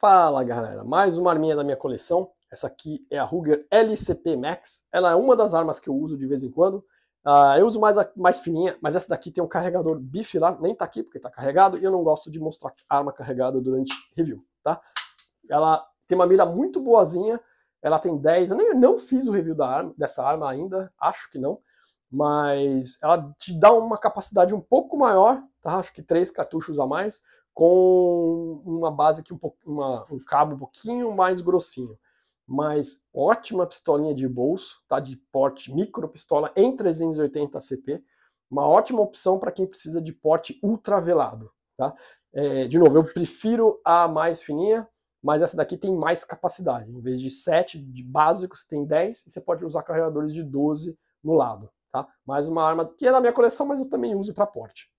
Fala galera, mais uma arminha da minha coleção. Essa aqui é a Ruger LCP Max. Ela é uma das armas que eu uso de vez em quando. Uh, eu uso mais a mais fininha, mas essa daqui tem um carregador bifilar, nem tá aqui porque tá carregado e eu não gosto de mostrar arma carregada durante review, tá? Ela tem uma mira muito boazinha, ela tem 10, eu nem, não fiz o review da arma, dessa arma ainda, acho que não, mas ela te dá uma capacidade um pouco maior, tá? Acho que três cartuchos a mais, com uma base que um, uma, um cabo um pouquinho mais grossinho. Mas ótima pistolinha de bolso, tá? De porte micro pistola em 380 ACP, uma ótima opção para quem precisa de porte ultravelado, tá? É, de novo, eu prefiro a mais fininha, mas essa daqui tem mais capacidade. Em vez de 7 de básico, você tem 10 e você pode usar carregadores de 12 no lado, tá? Mais uma arma que é da minha coleção, mas eu também uso para porte.